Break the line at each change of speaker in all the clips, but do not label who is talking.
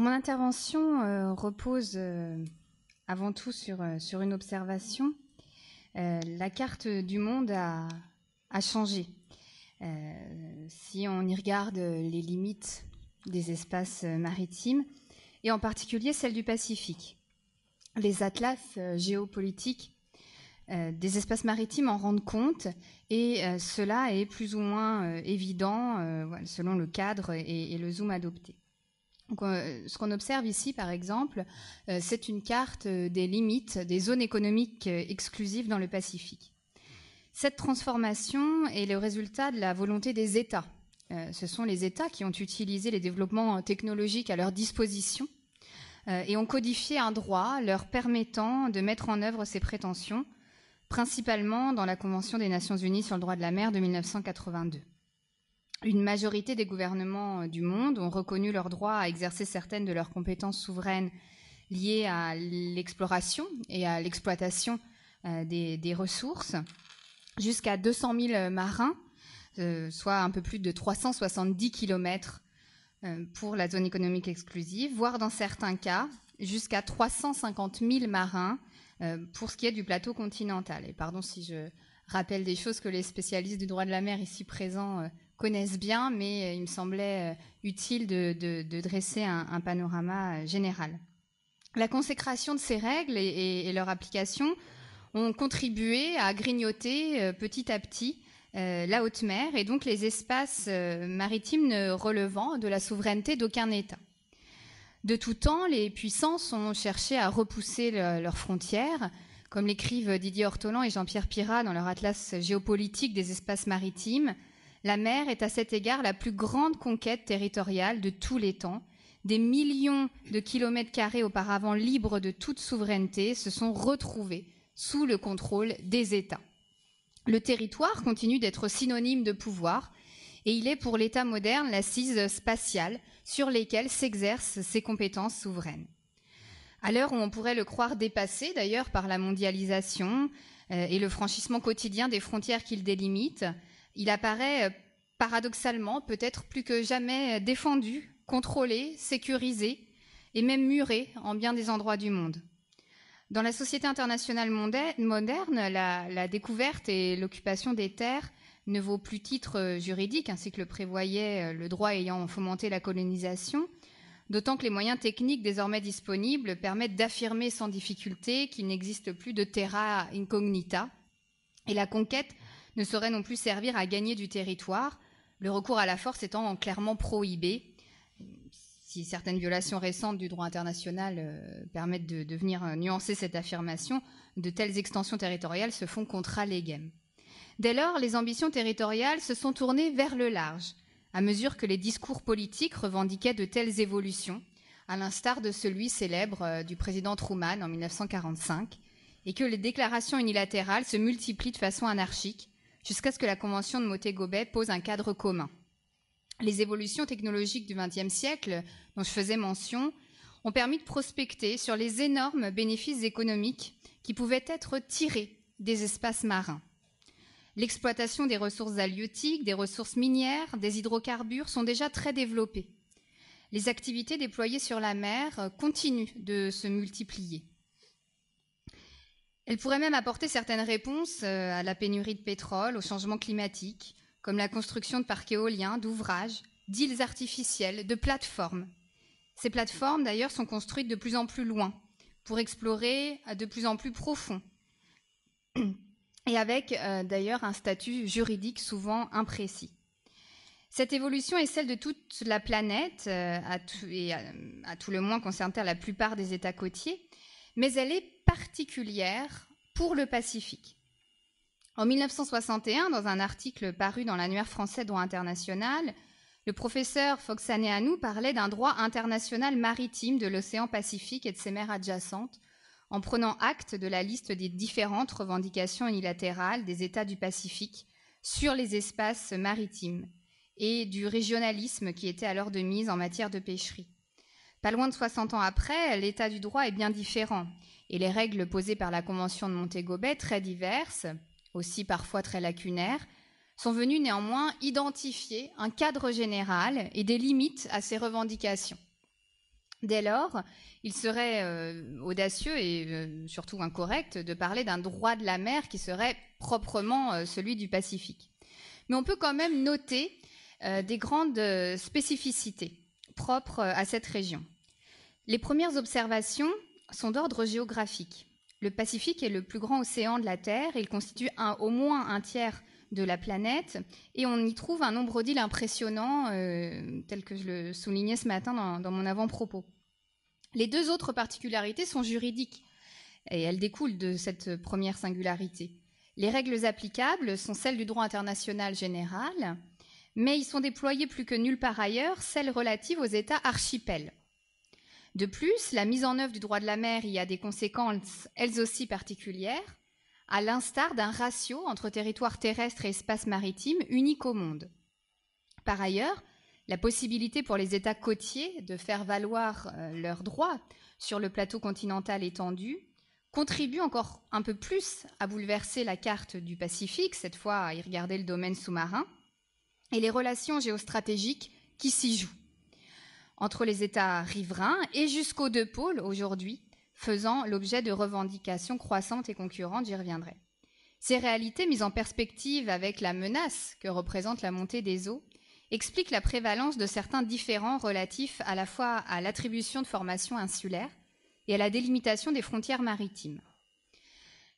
mon intervention euh, repose euh, avant tout sur, euh, une observation. la carte du monde a, changé. si on y regarde les limites des espaces maritimes, et en particulier celles du Pacifique. Les atlas géopolitiques des espaces maritimes en rendent compte et cela est plus ou moins évident selon le cadre et le zoom adopté. Euh, ce qu'on observe ici, par exemple, euh, c'est une carte euh, des limites des zones économiques exclusives dans le Pacifique. Cette transformation est le résultat de la volonté des États. ce sont les États qui ont utilisé les développements technologiques à leur disposition et ont codifié un droit leur permettant de mettre en œuvre ces prétentions, principalement dans la Convention des Nations Unies sur le droit de la mer de 1982 une majorité des gouvernements euh, du monde ont reconnu leur droit à exercer certaines de leurs compétences souveraines liées à l'exploration et à l'exploitation euh, des, ressources. Jusqu'à 200 000 euh, marins, soit un peu plus de 370 km pour la zone économique exclusive, voire dans certains cas jusqu'à 350 000 marins pour ce qui est du plateau continental. Et pardon si je rappelle des choses que les spécialistes du droit de la mer ici présents connaissent bien, mais euh, il me semblait euh, utile de, dresser un, panorama euh, général. La consécration de ces règles et, leur application ont contribué à grignoter petit à petit la haute mer et donc les espaces maritimes ne relevant de la souveraineté d'aucun État. De tout temps, les puissances ont cherché à repousser leurs frontières, comme l'écrivent Didier Ortolan et Jean-Pierre Pirat dans leur atlas géopolitique des espaces maritimes, la mer est à cet égard la plus grande conquête territoriale de tous les temps. Des millions de kilomètres carrés auparavant libres de toute souveraineté se sont retrouvés sous le contrôle des États. Le territoire continue d'être synonyme de pouvoir et il est pour l'État moderne l'assise spatiale sur lesquelles s'exercent ses compétences souveraines. À l'heure où on pourrait le croire dépassé d'ailleurs par la mondialisation euh, et le franchissement quotidien des frontières qu'il délimite, il apparaît euh, paradoxalement peut-être plus que jamais euh, défendu, contrôlé, sécurisé et même muré en bien des endroits du monde. Dans la société internationale moderne, la, découverte et l'occupation des terres ne vaut plus titre euh, juridique, ainsi que le prévoyait le droit ayant fomenté la colonisation, d'autant que les moyens techniques désormais disponibles permettent d'affirmer sans difficulté qu'il n'existe plus de terra incognita, et la conquête ne saurait non plus servir à gagner du territoire, le recours à la force étant clairement prohibé. Si certaines violations récentes du droit international euh, permettent de, venir euh, nuancer cette affirmation, de telles extensions territoriales se font contra legem. Dès lors, les ambitions territoriales se sont tournées vers le large, à mesure que les discours politiques revendiquaient de telles évolutions, à l'instar de celui célèbre euh, du président Truman en 1945, et que les déclarations unilatérales se multiplient de façon anarchique, jusqu'à ce que la Convention de moté Gobet pose un cadre commun. Les évolutions technologiques du XXe siècle, dont je faisais mention, ont permis de prospecter sur les énormes bénéfices économiques qui pouvaient être tirés des espaces marins. L'exploitation des ressources halieutiques, des ressources minières, des hydrocarbures sont déjà très développées. Les activités déployées sur la mer continuent de se multiplier. Elle pourrait même apporter certaines réponses euh, à la pénurie de pétrole, au changement climatique, comme la construction de parcs éoliens, d'ouvrages, d'îles artificielles, de plateformes. Ces plateformes, d'ailleurs, sont construites de plus en plus loin, pour explorer euh, de plus en plus profond, et avec euh, d'ailleurs un statut juridique souvent imprécis. Cette évolution est celle de toute la planète, et à, tout le moins concernant la plupart des États côtiers, mais elle est particulière pour le Pacifique. En 1961, dans un article paru dans l'annuaire français droit international, le professeur Foxaneanu parlait d'un droit international maritime de l'océan Pacifique et de ses mers adjacentes, en prenant acte de la liste des différentes revendications unilatérales des États du Pacifique sur les espaces maritimes et du régionalisme qui était alors de mise en matière de pêcherie. Pas loin de 60 ans après, l'état du droit est bien différent et les règles posées par la Convention de montego très diverses, aussi parfois très lacunaires, sont venues néanmoins identifier un cadre général et des limites à ces revendications. Dès lors, il serait euh, audacieux et euh, surtout incorrect de parler d'un droit de la mer qui serait proprement euh, celui du Pacifique. Mais on peut quand même noter des grandes spécificités propres à cette région. Les premières observations sont d'ordre géographique. Le Pacifique est le plus grand océan de la Terre, il constitue un, au moins un tiers de la planète, et on y trouve un nombre d'îles impressionnant, euh, tel que je le soulignais ce matin dans, dans mon avant-propos. Les deux autres particularités sont juridiques, et elles découlent de cette première singularité. Les règles applicables sont celles du droit international général, mais ils sont déployés plus que nulle part ailleurs, celles relatives aux États archipels. De plus, la mise en œuvre du droit de la mer y a des conséquences, elles aussi particulières, à l'instar d'un ratio entre territoire terrestre et espace maritime unique au monde. Par ailleurs, la possibilité pour les États côtiers de faire valoir euh, leurs droits sur le plateau continental étendu contribue encore un peu plus à bouleverser la carte du Pacifique, cette fois à y regarder le domaine sous-marin, et les relations géostratégiques qui s'y jouent entre les États riverains et jusqu'aux deux pôles aujourd'hui, faisant l'objet de revendications croissantes et concurrentes, j'y reviendrai. Ces réalités mises en perspective avec la menace que représente la montée des eaux expliquent la prévalence de certains différends relatifs à la fois à l'attribution de formations insulaires et à la délimitation des frontières maritimes.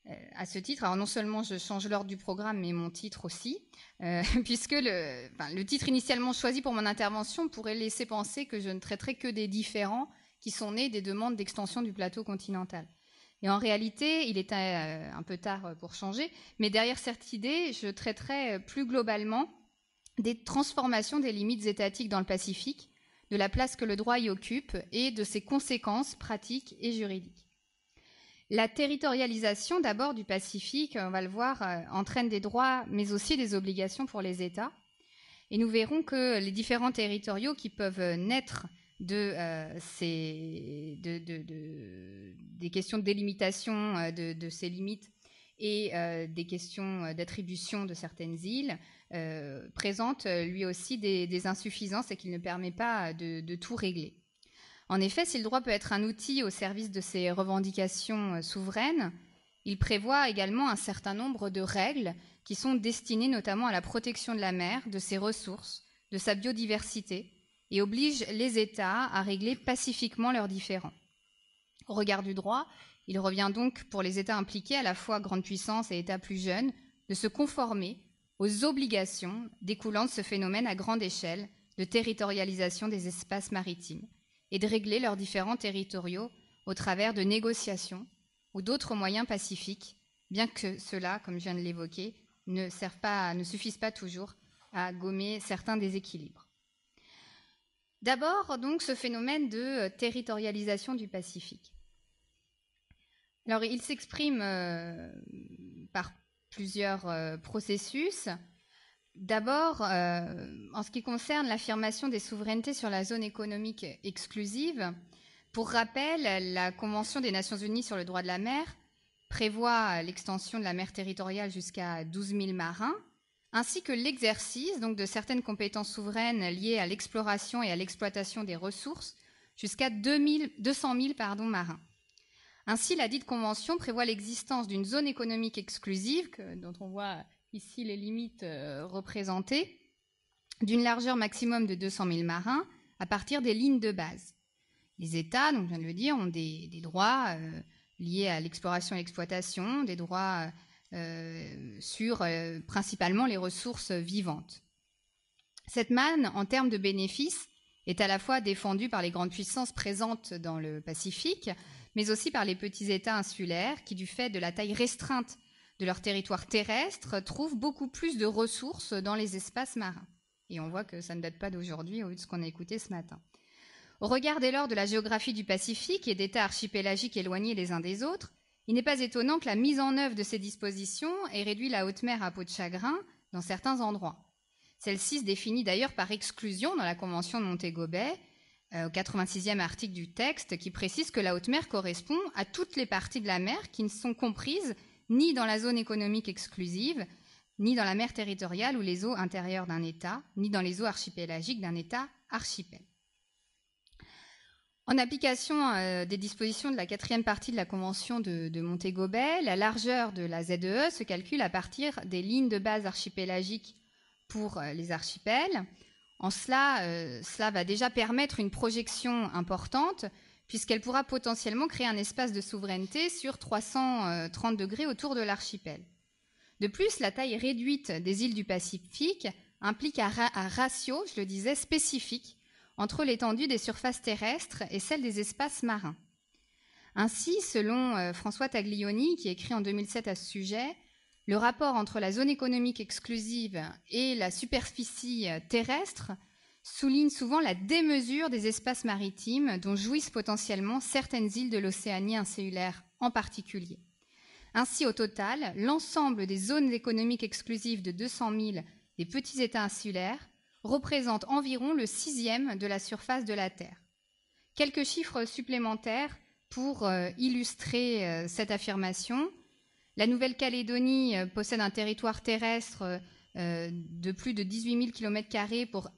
Euh, à ce titre, alors non seulement je change l'ordre du programme, mais mon titre aussi, euh, puisque ben, le, titre initialement choisi pour mon intervention pourrait laisser penser que je ne traiterai que des différents qui sont nés des demandes d'extension du plateau continental. Et en réalité, il est euh, un peu tard pour changer, mais derrière cette idée, je traiterai plus globalement des transformations des limites étatiques dans le Pacifique, de la place que le droit y occupe et de ses conséquences pratiques et juridiques. La territorialisation d'abord du Pacifique, on va le voir, euh, entraîne des droits mais aussi des obligations pour les États. Et nous verrons que les différents territoriaux qui peuvent naître de, euh, ces, des questions de délimitation euh, de, ces limites et des questions d'attribution de certaines îles présentent lui aussi des insuffisances et qu'il ne permet pas de tout régler. En effet, si le droit peut être un outil au service de ces revendications euh, souveraines, il prévoit également un certain nombre de règles qui sont destinées notamment à la protection de la mer, de ses ressources, de sa biodiversité, et oblige les États à régler pacifiquement leurs différends. Au regard du droit, il revient donc pour les États impliqués, à la fois grandes puissances et États plus jeunes, de se conformer aux obligations découlant de ce phénomène à grande échelle de territorialisation des espaces maritimes, et de régler leurs différents territoriaux au travers de négociations ou d'autres moyens pacifiques, bien que cela, comme je viens de l'évoquer, ne, suffise pas, ne suffisent pas toujours à gommer certains déséquilibres. D'abord, donc, ce phénomène de euh, territorialisation du Pacifique. Alors, il s'exprime euh, par plusieurs euh, processus. D'abord, euh, en ce qui concerne l'affirmation des souverainetés sur la zone économique exclusive, pour rappel, la Convention des Nations Unies sur le droit de la mer prévoit l'extension de la mer territoriale jusqu'à 12 000 marins, ainsi que l'exercice donc de certaines compétences souveraines liées à l'exploration et à l'exploitation des ressources jusqu'à 200 000 marins. Ainsi, la dite convention prévoit l'existence d'une zone économique exclusive, dont on voit ici les limites euh, représentées, d'une largeur maximum de 200 000 marins à partir des lignes de base. Les États, donc je viens de le dire, ont des, droits euh, liés à l'exploration et l'exploitation, des droits euh, sur principalement les ressources vivantes. Cette manne, en termes de bénéfices, est à la fois défendue par les grandes puissances présentes dans le Pacifique, mais aussi par les petits États insulaires qui, du fait de la taille restreinte de leur territoire terrestre trouvent beaucoup plus de ressources dans les espaces marins. Et on voit que ça ne date pas d'aujourd'hui au vu de ce qu'on a écouté ce matin. Au regard dès lors de la géographie du Pacifique et d'États archipélagiques éloignés les uns des autres, il n'est pas étonnant que la mise en œuvre de ces dispositions ait réduit la haute mer à peau de chagrin dans certains endroits. Celle-ci se définit d'ailleurs par exclusion dans la Convention de montego Bay, euh, au 86e article du texte, qui précise que la haute mer correspond à toutes les parties de la mer qui ne sont comprises ni dans la zone économique exclusive, ni dans la mer territoriale ou les eaux intérieures d'un État, ni dans les eaux archipélagiques d'un État archipel. En application euh, des dispositions de la quatrième partie de la Convention de, de la largeur de la ZEE e se calcule à partir des lignes de base archipélagiques pour euh, les archipels. En cela, euh, cela va déjà permettre une projection importante puisqu'elle pourra potentiellement créer un espace de souveraineté sur 330 euh, degrés autour de l'archipel. De plus, la taille réduite des îles du Pacifique implique un, ratio, je le disais, spécifique entre l'étendue des surfaces terrestres et celle des espaces marins. Ainsi, selon euh, François Taglioni, qui écrit en 2007 à ce sujet, le rapport entre la zone économique exclusive et la superficie euh, terrestre souligne souvent la démesure des espaces maritimes dont jouissent potentiellement certaines îles de l'Océanie insulaire en particulier. Ainsi, au total, l'ensemble des zones économiques exclusives de 200 000 des petits États insulaires représente environ le sixième de la surface de la Terre. Quelques chiffres supplémentaires pour euh, illustrer euh, cette affirmation. La Nouvelle-Calédonie euh, possède un territoire terrestre de plus de 18 000 km pour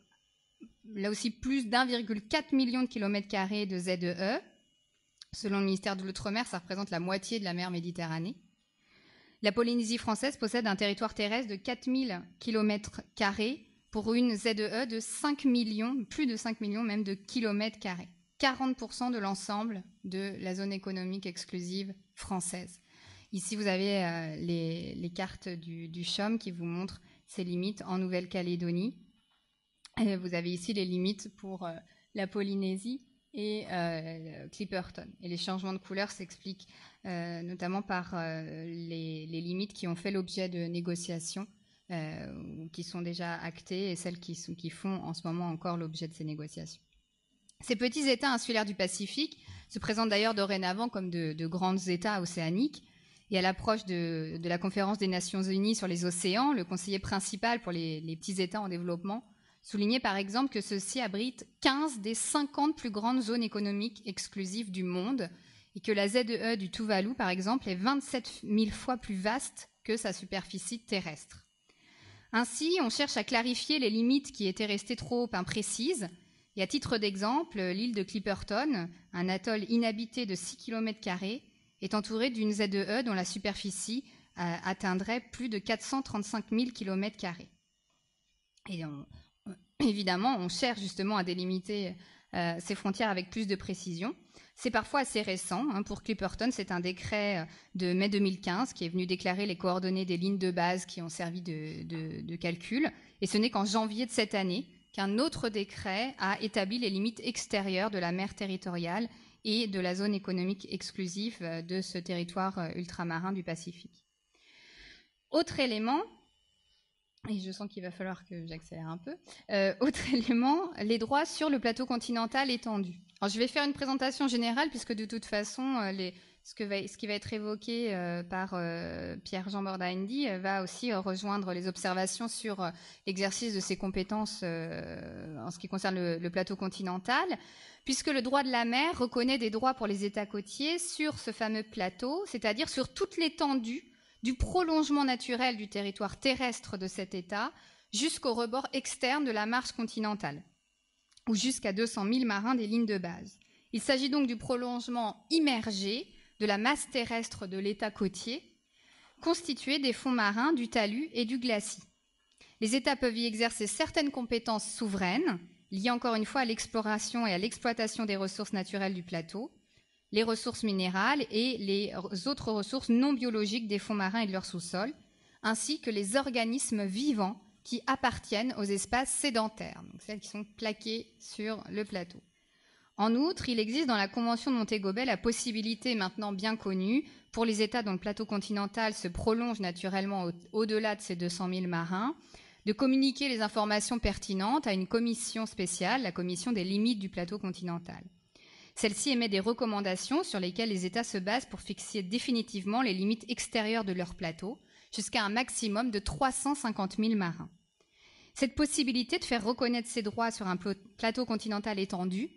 là aussi plus d'1,4 million de kilomètres carrés de ZEE. E. Selon le ministère de l'Outre-mer, ça représente la moitié de la mer Méditerranée. La Polynésie française possède un territoire terrestre de 4000 kilomètres carrés pour une ZEE e de 5 millions, plus de 5 millions même de kilomètres carrés. 40% de l'ensemble de la zone économique exclusive française. Ici, vous avez euh, les, cartes du, du CHOM qui vous montrent ses limites en Nouvelle-Calédonie, euh, vous avez ici les limites pour euh, la Polynésie et euh, Clipperton. Et les changements de couleur s'expliquent notamment par les, limites qui ont fait l'objet de négociations ou qui sont déjà actées et celles qui, qui font en ce moment encore l'objet de ces négociations. Ces petits États insulaires du Pacifique se présentent d'ailleurs dorénavant comme de, grands États océaniques. Et à l'approche de, la conférence des Nations Unies sur les océans, le conseiller principal pour les petits États en développement Souligner par exemple que ceci abrite 15 des 50 plus grandes zones économiques exclusives du monde et que la ZEE e du Tuvalu, par exemple, est 27 000 fois plus vaste que sa superficie terrestre. Ainsi, on cherche à clarifier les limites qui étaient restées trop imprécises. Et à titre d'exemple, l'île de Clipperton, un atoll inhabité de 6 km, est entourée d'une ZEE e dont la superficie euh, atteindrait plus de 435 000 km. Et on, Évidemment, on cherche justement à délimiter euh, ces frontières avec plus de précision. C'est parfois assez récent. Hein. Pour Clipperton, c'est un décret euh, de mai 2015 qui est venu déclarer les coordonnées des lignes de base qui ont servi de, de calcul. Et ce n'est qu'en janvier de cette année qu'un autre décret a établi les limites extérieures de la mer territoriale et de la zone économique exclusive euh, de ce territoire ultramarin du Pacifique. Autre élément, et je sens qu'il va falloir que j'accélère un peu. Euh, autre élément, les droits sur le plateau continental étendu. Alors, je vais faire une présentation générale, puisque de toute façon, euh, ce, qui va être évoqué euh, par Pierre-Jean Bordaindi va aussi rejoindre les observations sur l'exercice de ses compétences en ce qui concerne le plateau continental, puisque le droit de la mer reconnaît des droits pour les États côtiers sur ce fameux plateau, c'est-à-dire sur toute l'étendue du prolongement naturel du territoire terrestre de cet État jusqu'au rebord externe de la marche continentale, ou jusqu'à 200 000 marins des lignes de base. Il s'agit donc du prolongement immergé de la masse terrestre de l'État côtier, constitué des fonds marins, du talus et du glacis. Les États peuvent y exercer certaines compétences souveraines, liées encore une fois à l'exploration et à l'exploitation des ressources naturelles du plateau, les ressources minérales et les autres ressources non biologiques des fonds marins et de leur sous-sol, ainsi que les organismes vivants qui appartiennent aux espaces sédentaires, donc celles qui sont plaquées sur le plateau. En outre, il existe dans la Convention de Bay la possibilité maintenant bien connue pour les États dont le plateau continental se prolonge naturellement au-delà de ces 200 000 marins, de communiquer les informations pertinentes à une commission spéciale, la commission des limites du plateau continental. Celle-ci émet des recommandations sur lesquelles les États se basent pour fixer définitivement les limites extérieures de leur plateau, jusqu'à un maximum de 350 000 marins. Cette possibilité de faire reconnaître ses droits sur un plateau continental étendu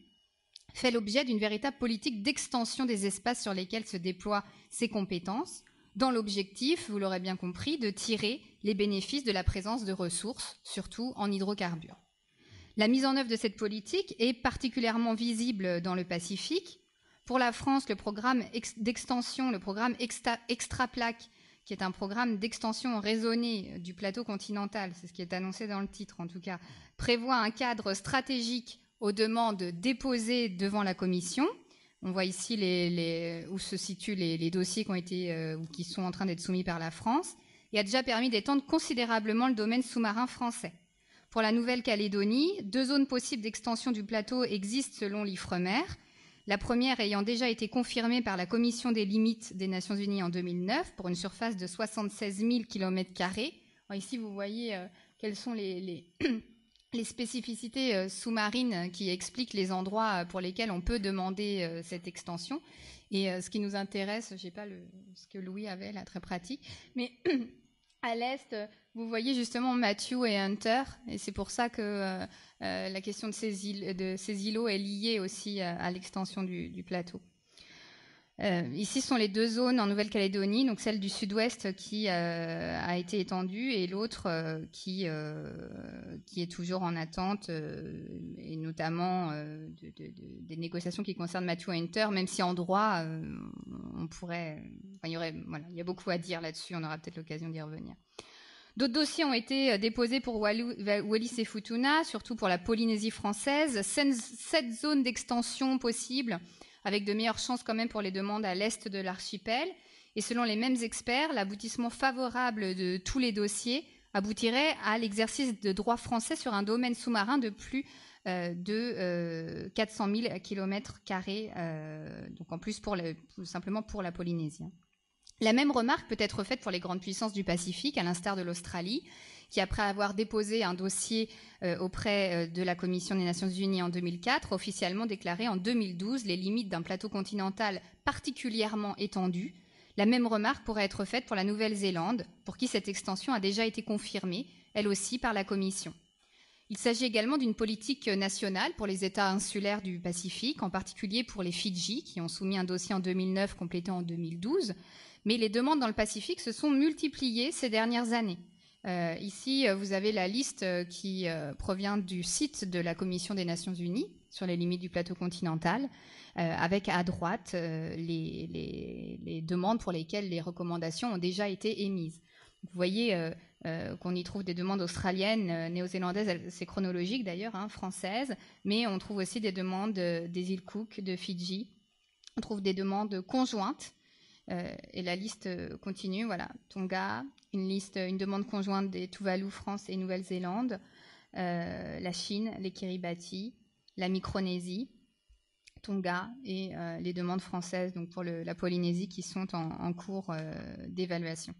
fait l'objet d'une véritable politique d'extension des espaces sur lesquels se déploient ses compétences, dans l'objectif, vous l'aurez bien compris, de tirer les bénéfices de la présence de ressources, surtout en hydrocarbures. La mise en œuvre de cette politique est particulièrement visible dans le Pacifique. Pour la France, le programme d'extension, le programme extra, qui est un programme d'extension raisonnée euh, du plateau continental, c'est ce qui est annoncé dans le titre en tout cas, prévoit un cadre stratégique aux demandes déposées devant la Commission. On voit ici où se situent les, dossiers qui ont été euh, ou qui sont en train d'être soumis par la France et a déjà permis d'étendre considérablement le domaine sous-marin français. Pour la Nouvelle-Calédonie, deux zones possibles d'extension du plateau existent selon l'IFREMER. La première ayant déjà été confirmée par la Commission des limites des Nations Unies en 2009 pour une surface de 76 000 km2. Ici, vous voyez euh, quelles sont les, les, spécificités euh, sous-marines qui expliquent les endroits euh, pour lesquels on peut demander cette extension. Et ce qui nous intéresse, je ne sais pas le, ce que Louis avait là, très pratique, mais À l'est, euh, vous voyez justement Matthew et Hunter, et c'est pour ça que euh, euh, la question de ces, de ces îlots est liée aussi à, l'extension du plateau. Euh, ici sont les deux zones en Nouvelle-Calédonie, donc celle du sud-ouest qui euh, a été étendue et l'autre euh, qui, est toujours en attente, et notamment des négociations qui concernent Matthew Hunter, même si en droit, on pourrait, il, aurait, il y a beaucoup à dire là-dessus, on aura peut-être l'occasion d'y revenir. D'autres dossiers ont été déposés pour Wallis et Futuna, surtout pour la Polynésie française. Sept zones d'extension possibles avec de meilleures chances quand même pour les demandes à l'est de l'archipel. Et selon les mêmes experts, l'aboutissement favorable de tous les dossiers aboutirait à l'exercice de droit français sur un domaine sous-marin de plus euh, de 400 000 km donc en plus simplement pour la Polynésie. La même remarque peut être faite pour les grandes puissances du Pacifique, à l'instar de l'Australie, qui, après avoir déposé un dossier euh, auprès euh, de la Commission des Nations Unies en 2004, officiellement déclaré en 2012 les limites d'un plateau continental particulièrement étendu. La même remarque pourrait être faite pour la Nouvelle-Zélande, pour qui cette extension a déjà été confirmée, elle aussi, par la Commission. Il s'agit également d'une politique nationale pour les États insulaires du Pacifique, en particulier pour les Fidji, qui ont soumis un dossier en 2009 complété en 2012. Mais les demandes dans le Pacifique se sont multipliées ces dernières années. Euh, ici, euh, vous avez la liste euh, qui provient du site de la Commission des Nations Unies sur les limites du plateau continental, avec à droite les, demandes pour lesquelles les recommandations ont déjà été émises. Vous voyez qu'on y trouve des demandes australiennes, néo-zélandaises, c'est chronologique d'ailleurs, hein, françaises, mais on trouve aussi des demandes des îles Cook, de Fidji, on trouve des demandes conjointes, et la liste continue, voilà, Tonga, une liste, une demande conjointe des Tuvalu, France et Nouvelle-Zélande, euh, la Chine, les Kiribati, la Micronésie, Tonga et euh, les demandes françaises donc pour la Polynésie qui sont en, cours euh, d'évaluation.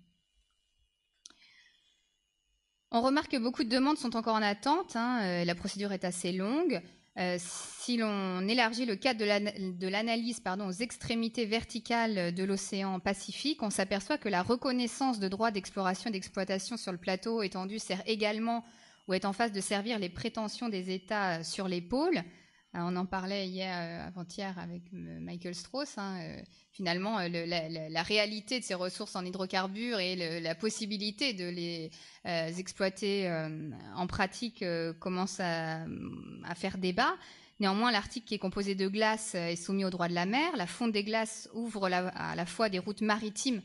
On remarque que beaucoup de demandes sont encore en attente, hein, la procédure est assez longue, euh, si l'on élargit le cadre de l'analyse aux extrémités verticales de l'océan Pacifique, on s'aperçoit que la reconnaissance de droits d'exploration et d'exploitation sur le plateau étendu sert également ou est en phase de servir les prétentions des États sur les pôles. Euh, on en parlait hier, euh, avant-hier, avec Michael Strauss. Hein, euh, finalement, la, réalité de ces ressources en hydrocarbures et la possibilité de les exploiter en pratique commencent commence à, faire débat. Néanmoins, l'Arctique qui est composé de glace est soumis au droit de la mer. La fonte des glaces ouvre à la fois des routes maritimes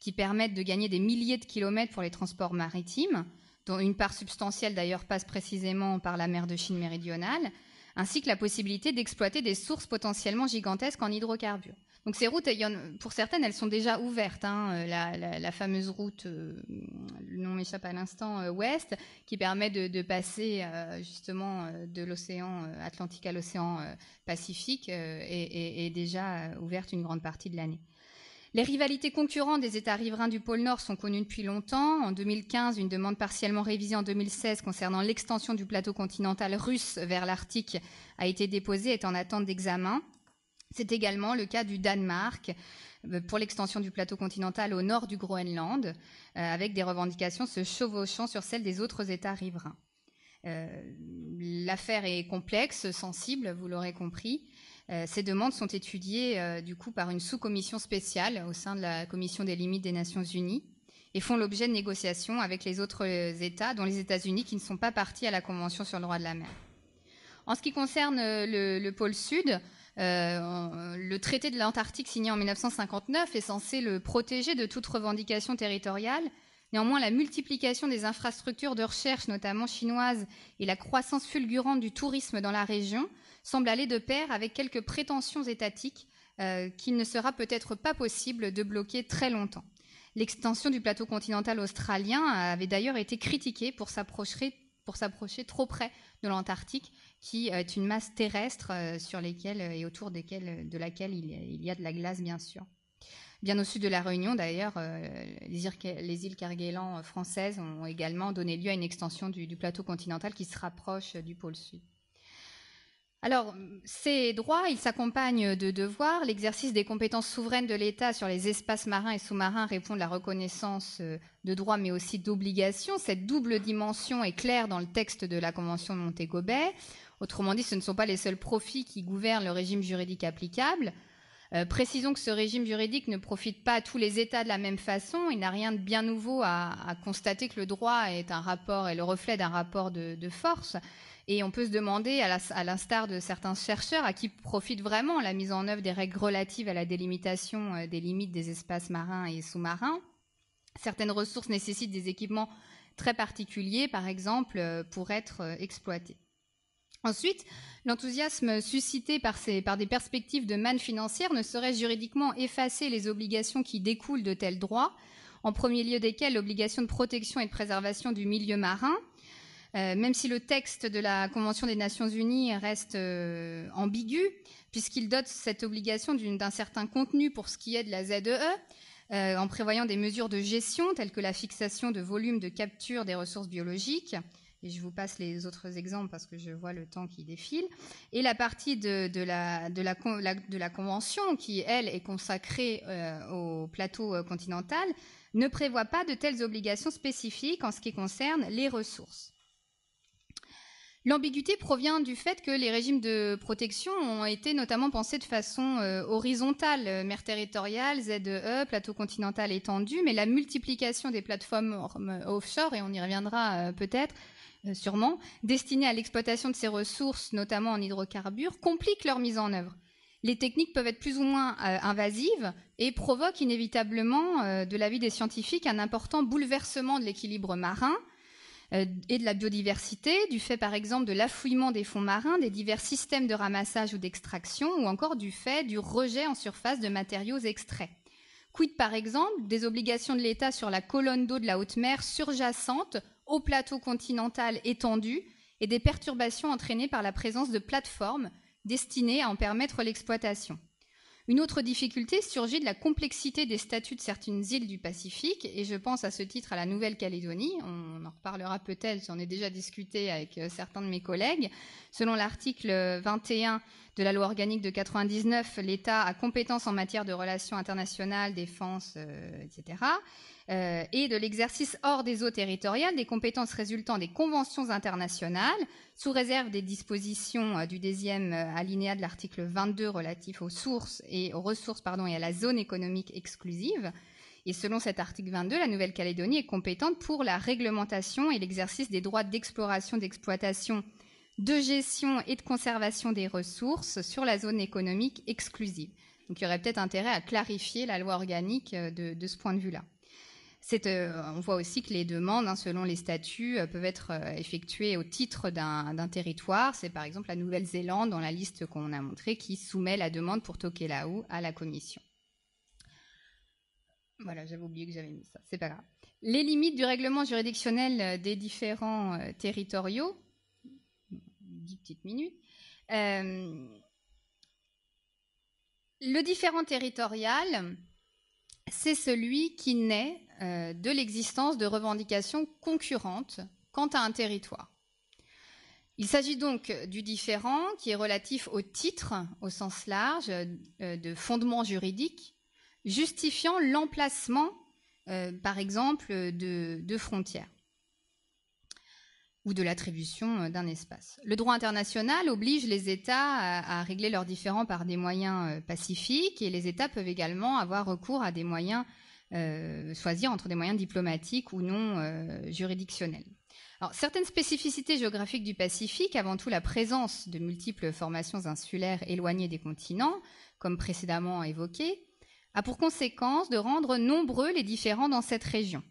qui permettent de gagner des milliers de kilomètres pour les transports maritimes, dont une part substantielle d'ailleurs passe précisément par la mer de Chine méridionale ainsi que la possibilité d'exploiter des sources potentiellement gigantesques en hydrocarbures. Donc ces routes, pour certaines, elles sont déjà ouvertes. Hein, euh, la, fameuse route, euh, le nom m'échappe à l'instant, euh, ouest, qui permet de, passer justement de l'océan Atlantique à l'océan Pacifique, est, déjà ouverte une grande partie de l'année. Les rivalités concurrentes des États riverains du pôle Nord sont connues depuis longtemps. En 2015, une demande partiellement révisée en 2016 concernant l'extension du plateau continental russe vers l'Arctique a été déposée et est en attente d'examen. C'est également le cas du Danemark euh, pour l'extension du plateau continental au nord du Groenland, euh, avec des revendications se chevauchant sur celles des autres États riverains. Euh, l'affaire est complexe, sensible, vous l'aurez compris. Euh, ces demandes sont étudiées euh, du coup par une sous-commission spéciale au sein de la Commission des limites des Nations Unies et font l'objet de négociations avec les autres euh, États, dont les États-Unis qui ne sont pas partis à la Convention sur le droit de la mer. En ce qui concerne le, pôle sud, le traité de l'Antarctique signé en 1959 est censé le protéger de toute revendication territoriale. Néanmoins, la multiplication des infrastructures de recherche, notamment chinoises, et la croissance fulgurante du tourisme dans la région semble aller de pair avec quelques prétentions étatiques euh, qu'il ne sera peut-être pas possible de bloquer très longtemps. L'extension du plateau continental australien avait d'ailleurs été critiquée pour s'approcher trop près de l'Antarctique, qui est une masse terrestre euh, sur lesquelles euh, et autour de laquelle il y a de la glace, bien sûr. Bien au sud de la Réunion, d'ailleurs, les îles Kerguelen françaises ont également donné lieu à une extension du plateau continental qui se rapproche du pôle sud alors, ces droits, ils s'accompagnent de devoirs. L'exercice des compétences souveraines de l'État sur les espaces marins et sous-marins répond à la reconnaissance euh, de droits, mais aussi d'obligations. Cette double dimension est claire dans le texte de la Convention de Montego Autrement dit, ce ne sont pas les seuls profits qui gouvernent le régime juridique applicable. Euh, précisons que ce régime juridique ne profite pas à tous les États de la même façon. Il n'a rien de bien nouveau à, constater que le droit est un rapport, et le reflet d'un rapport de, force. Et on peut se demander, à l'instar de certains chercheurs, à qui profite vraiment la mise en œuvre des règles relatives à la délimitation euh, des limites des espaces marins et sous-marins. Certaines ressources nécessitent des équipements très particuliers, par exemple, euh, pour être exploitées. Ensuite, l'enthousiasme suscité par, des perspectives de manne financière ne saurait juridiquement effacer les obligations qui découlent de tels droits, en premier lieu desquelles l'obligation de protection et de préservation du milieu marin, euh, même si le texte de la Convention des Nations Unies reste euh, ambigu, puisqu'il dote cette obligation d'un certain contenu pour ce qui est de la ZEE, e, euh, en prévoyant des mesures de gestion telles que la fixation de volumes de capture des ressources biologiques, et je vous passe les autres exemples parce que je vois le temps qui défile, et la partie de, la, Convention qui, elle, est consacrée euh, au plateau euh, continental, ne prévoit pas de telles obligations spécifiques en ce qui concerne les ressources. L'ambiguïté provient du fait que les régimes de protection ont été notamment pensés de façon euh, horizontale, mer territoriale, ZEE, e, plateau continental étendu, mais la multiplication des plateformes offshore, et on y reviendra peut-être, euh, sûrement, destinées à l'exploitation de ces ressources, notamment en hydrocarbures, compliquent leur mise en œuvre. Les techniques peuvent être plus ou moins euh, invasives et provoquent inévitablement, euh, de l'avis des scientifiques, un important bouleversement de l'équilibre marin et de la biodiversité, du fait par exemple de l'affouillement des fonds marins, des divers systèmes de ramassage ou d'extraction, ou encore du fait du rejet en surface de matériaux extraits. Quid par exemple des obligations de l'État sur la colonne d'eau de la haute mer surjacente au plateau continental étendu et des perturbations entraînées par la présence de plateformes destinées à en permettre l'exploitation. Une autre difficulté surgit de la complexité des statuts de certaines îles du Pacifique, et je pense à ce titre à la Nouvelle-Calédonie on en reparlera peut-être, j'en ai déjà discuté avec euh, certains de mes collègues. Selon l'article 21 euh, de la loi organique de 1999, l'État a compétence en matière de relations internationales, défense, euh, etc., et de l'exercice hors des eaux territoriales des compétences résultant des conventions internationales, sous réserve des dispositions du deuxième alinéa de l'article 22 relatif aux sources et aux ressources pardon, et à la zone économique exclusive. Et selon cet article 22, la Nouvelle-Calédonie est compétente pour la réglementation et l'exercice des droits d'exploration, d'exploitation, de gestion et de conservation des ressources sur la zone économique exclusive. Donc il y aurait peut-être intérêt à clarifier la loi organique euh, de, ce point de vue-là. Euh, on voit aussi que les demandes, hein, selon les statuts, euh, peuvent être effectuées au titre d'un territoire. C'est par exemple la Nouvelle-Zélande dans la liste qu'on a montrée qui soumet la demande pour Tokelau à la Commission. Voilà, j'avais oublié que j'avais mis ça. C'est pas grave. Les limites du règlement juridictionnel euh, des différents euh, territoriaux. Dix petites minutes. Euh, le différent territorial, c'est celui qui naît de l'existence de revendications concurrentes quant à un territoire. Il s'agit donc du différent qui est relatif au titre, au sens large, de fondement juridique, justifiant l'emplacement, euh, par exemple, de, frontières ou de l'attribution euh, d'un espace. Le droit international oblige les États à, régler leurs différends par des moyens euh, pacifiques et les États peuvent également avoir recours à des moyens, choisir entre des moyens diplomatiques ou non juridictionnels. certaines spécificités géographiques du Pacifique, avant tout la présence de multiples formations insulaires éloignées des continents, comme précédemment évoqué, a pour conséquence de rendre nombreux les différends dans cette région.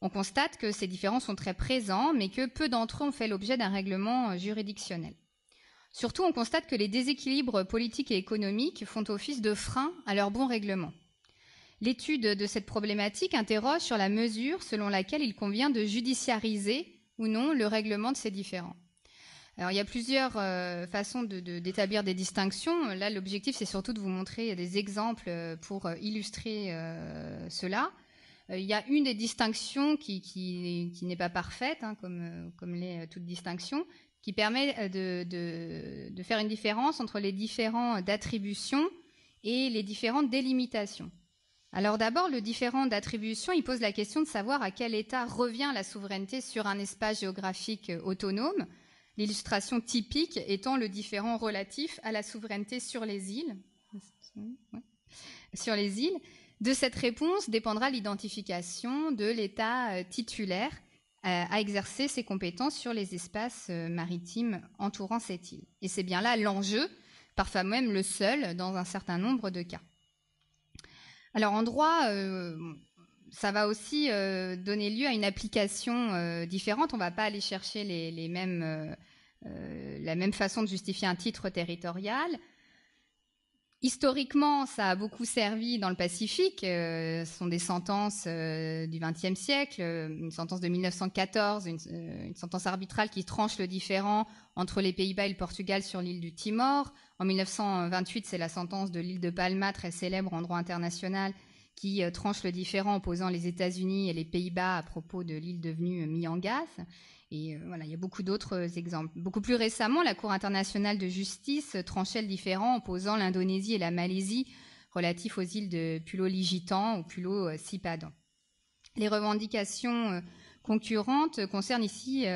On constate que ces différends sont très présents, mais que peu d'entre eux ont fait l'objet d'un règlement euh, juridictionnel. Surtout, on constate que les déséquilibres politiques et économiques font office de frein à leur bon règlement. L'étude de cette problématique interroge sur la mesure selon laquelle il convient de judiciariser ou non le règlement de ces différends. Alors il y a plusieurs euh, façons d'établir des distinctions. Là, l'objectif, c'est surtout de vous montrer des exemples euh, pour euh, illustrer cela. Il y a une des distinctions qui, n'est pas parfaite, hein, comme, comme l'est toute distinction, qui permet de, faire une différence entre les différents d'attribution et les différentes délimitations. Alors d'abord, le différent d'attribution, il pose la question de savoir à quel État revient la souveraineté sur un espace géographique autonome l'illustration typique étant le différent relatif à la souveraineté sur les îles. Sur les îles. De cette réponse dépendra l'identification de l'État euh, titulaire euh, à exercer ses compétences sur les espaces euh, maritimes entourant cette île. Et c'est bien là l'enjeu, parfois même le seul dans un certain nombre de cas. Alors en droit, ça va aussi euh, donner lieu à une application euh, différente. On ne va pas aller chercher euh, la même façon de justifier un titre territorial. Historiquement, ça a beaucoup servi dans le Pacifique. ce sont des sentences du XXe siècle, une sentence de 1914, une, une, sentence arbitrale qui tranche le différent entre les Pays-Bas et le Portugal sur l'île du Timor. En 1928, c'est la sentence de l'île de Palma, très célèbre en droit international, qui euh, tranche le différent en posant les États-Unis et les Pays-Bas à propos de l'île devenue euh, mise en gaz. Et euh, voilà, il y a beaucoup d'autres exemples. Beaucoup plus récemment, la Cour internationale de justice tranchait le différent en posant l'Indonésie et la Malaisie relatifs aux îles de Pulau ligitan ou Pulau sipadan Les revendications concurrentes concernent ici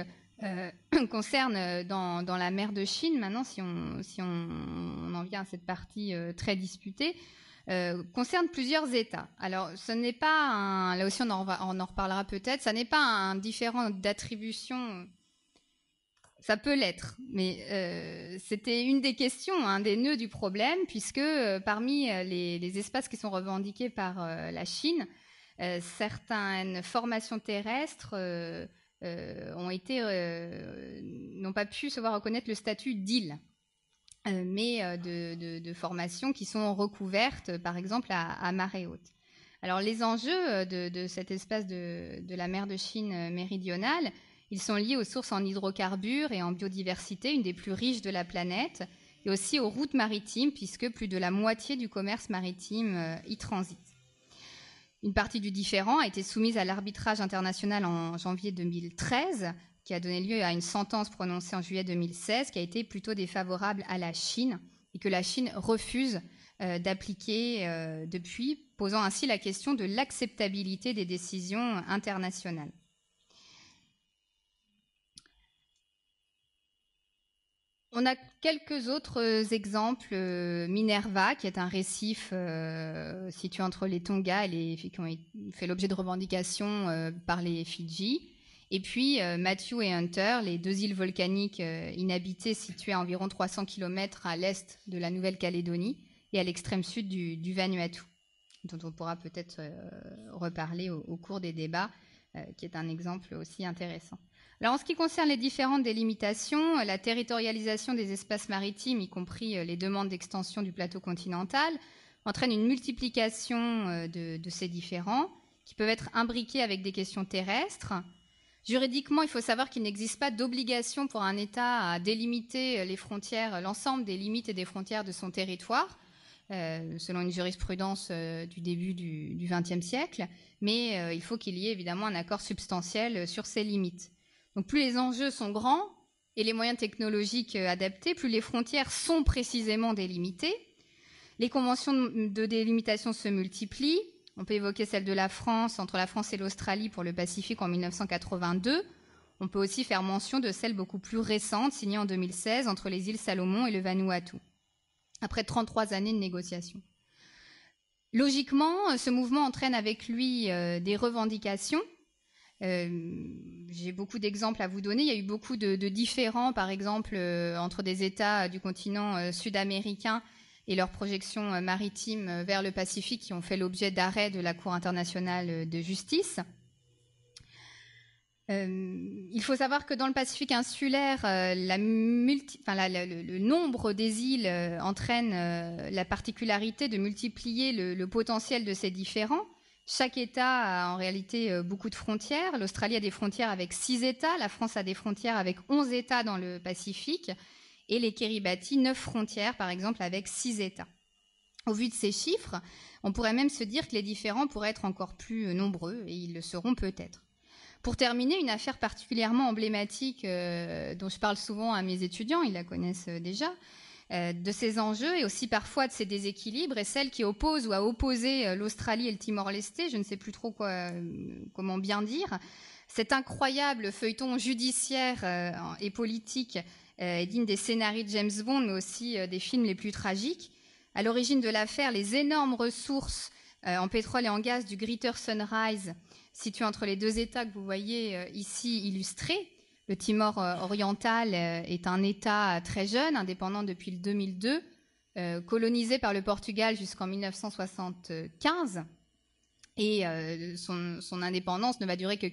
concernent dans, la mer de Chine, maintenant, si on, si on, en vient à cette partie très disputée, euh, concerne plusieurs États. Alors, ce n'est pas un, là aussi on en, en reparlera peut-être, ça n'est pas un différent d'attribution. Ça peut l'être, mais euh, c'était une des questions, un des nœuds du problème, puisque euh, parmi les, les, espaces qui sont revendiqués par la Chine, certaines formations terrestres n'ont pas pu se voir reconnaître le statut d'île. Euh, mais euh, de, formations qui sont recouvertes, par exemple, à, marée haute. Alors les enjeux euh, de, cet espace de, de, la mer de Chine méridionale, ils sont liés aux sources en hydrocarbures et en biodiversité, une des plus riches de la planète, et aussi aux routes maritimes, puisque plus de la moitié du commerce maritime y transite. Une partie du différent a été soumise à l'arbitrage international en janvier 2013 qui a donné lieu à une sentence prononcée en juillet 2016 qui a été plutôt défavorable à la Chine et que la Chine refuse euh, d'appliquer euh, depuis, posant ainsi la question de l'acceptabilité des décisions internationales. On a quelques autres exemples. Euh, Minerva, qui est un récif situé entre les Tonga et qui ont fait l'objet de revendications par les Fidji. Et puis euh, Matthew et Hunter, les deux îles volcaniques euh, inhabitées situées à environ 300 km à l'est de la Nouvelle-Calédonie et à l'extrême sud du, Vanuatu, dont on pourra peut-être euh, reparler au, cours des débats, qui est un exemple aussi intéressant. Alors, en ce qui concerne les différentes délimitations, la territorialisation des espaces maritimes, y compris les demandes d'extension du plateau continental, entraîne une multiplication de, ces différents qui peuvent être imbriqués avec des questions terrestres, Juridiquement, il faut savoir qu'il n'existe pas d'obligation pour un État à délimiter les frontières, l'ensemble des limites et des frontières de son territoire, euh, selon une jurisprudence euh, du début du XXe siècle, mais euh, il faut qu'il y ait évidemment un accord substantiel sur ces limites. Donc plus les enjeux sont grands et les moyens technologiques adaptés, plus les frontières sont précisément délimitées. Les conventions de délimitation se multiplient, on peut évoquer celle de la France, entre la France et l'Australie pour le Pacifique en 1982. On peut aussi faire mention de celle beaucoup plus récente, signée en 2016 entre les îles Salomon et le Vanuatu, après 33 années de négociations. Logiquement, ce mouvement entraîne avec lui euh, des revendications. Euh, j'ai beaucoup d'exemples à vous donner. Il y a eu beaucoup de, différends, par exemple, euh, entre des États du continent sud-américain et leurs projections euh, maritimes euh, vers le Pacifique qui ont fait l'objet d'arrêts de la Cour internationale euh, de justice. il faut savoir que dans le Pacifique insulaire, le, nombre des îles entraîne la particularité de multiplier le, potentiel de ces différents. Chaque État a en réalité beaucoup de frontières. L'Australie a des frontières avec six États, la France a des frontières avec 11 États dans le Pacifique et les Kiribati, neuf frontières par exemple avec six États. Au vu de ces chiffres, on pourrait même se dire que les différents pourraient être encore plus euh, nombreux, et ils le seront peut-être. Pour terminer, une affaire particulièrement emblématique euh, dont je parle souvent à mes étudiants, ils la connaissent euh, déjà, de ces enjeux et aussi parfois de ces déséquilibres, et celle qui oppose ou a opposé l'Australie et le Timor-Leste, je ne sais plus trop quoi, comment bien dire, cet incroyable feuilleton judiciaire et politique euh, est digne des scénarios de James Bond, mais aussi euh, des films les plus tragiques. À l'origine de l'affaire, les énormes ressources euh, en pétrole et en gaz du Greater Sunrise, situé entre les deux États que vous voyez ici illustrés. Le Timor oriental est un État très jeune, indépendant depuis le 2002, colonisé par le Portugal jusqu'en 1975. Et son, indépendance ne va durer que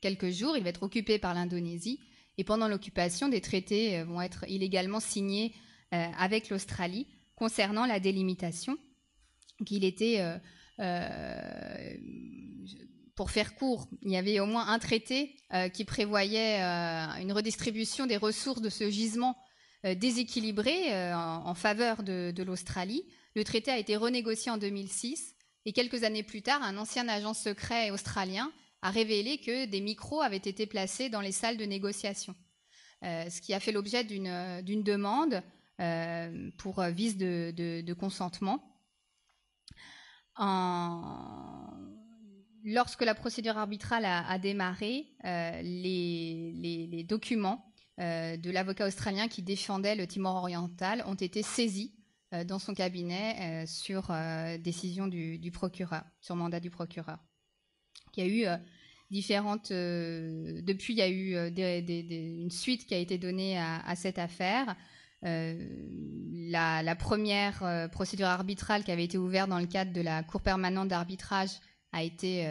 quelques jours. Il va être occupé par l'Indonésie et pendant l'occupation, des traités euh, vont être illégalement signés euh, avec l'Australie concernant la délimitation. Qu'il était, euh, pour faire court, il y avait au moins un traité qui prévoyait une redistribution des ressources de ce gisement déséquilibré en, faveur de, de l'Australie. Le traité a été renégocié en 2006 et quelques années plus tard, un ancien agent secret australien a révélé que des micros avaient été placés dans les salles de négociation, euh, ce qui a fait l'objet d'une euh, demande euh, pour vice de, consentement. Lorsque la procédure arbitrale a, démarré, les, documents de l'avocat australien qui défendait le Timor oriental ont été saisis dans son cabinet sur décision du procureur, sur mandat du procureur. Il y a eu euh, différentes. Euh, depuis, il y a eu euh, une suite qui a été donnée à, cette affaire. la, première procédure arbitrale qui avait été ouverte dans le cadre de la Cour permanente d'arbitrage a été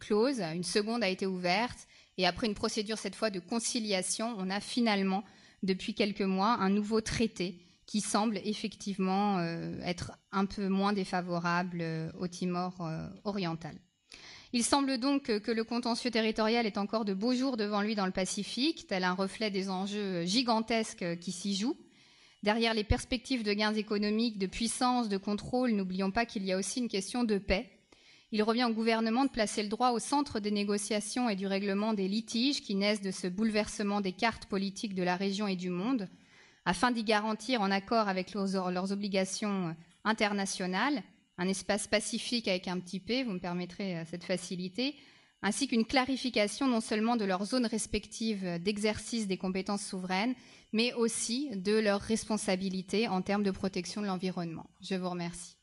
close, une seconde a été ouverte, et après une procédure cette fois de conciliation, on a finalement, depuis quelques mois, un nouveau traité qui semble effectivement être un peu moins défavorable au Timor oriental. Il semble donc que le contentieux territorial est encore de beaux jours devant lui dans le Pacifique, tel un reflet des enjeux gigantesques qui s'y jouent. Derrière les perspectives de gains économiques, de puissance, de contrôle, n'oublions pas qu'il y a aussi une question de paix. Il revient au gouvernement de placer le droit au centre des négociations et du règlement des litiges qui naissent de ce bouleversement des cartes politiques de la région et du monde, afin d'y garantir, en accord avec leurs, leurs obligations internationales, un espace pacifique avec un petit P, vous me permettrez euh, cette facilité, ainsi qu'une clarification non seulement de leurs zones respectives d'exercice des compétences souveraines, mais aussi de leurs responsabilités en termes de protection de l'environnement. Je vous remercie.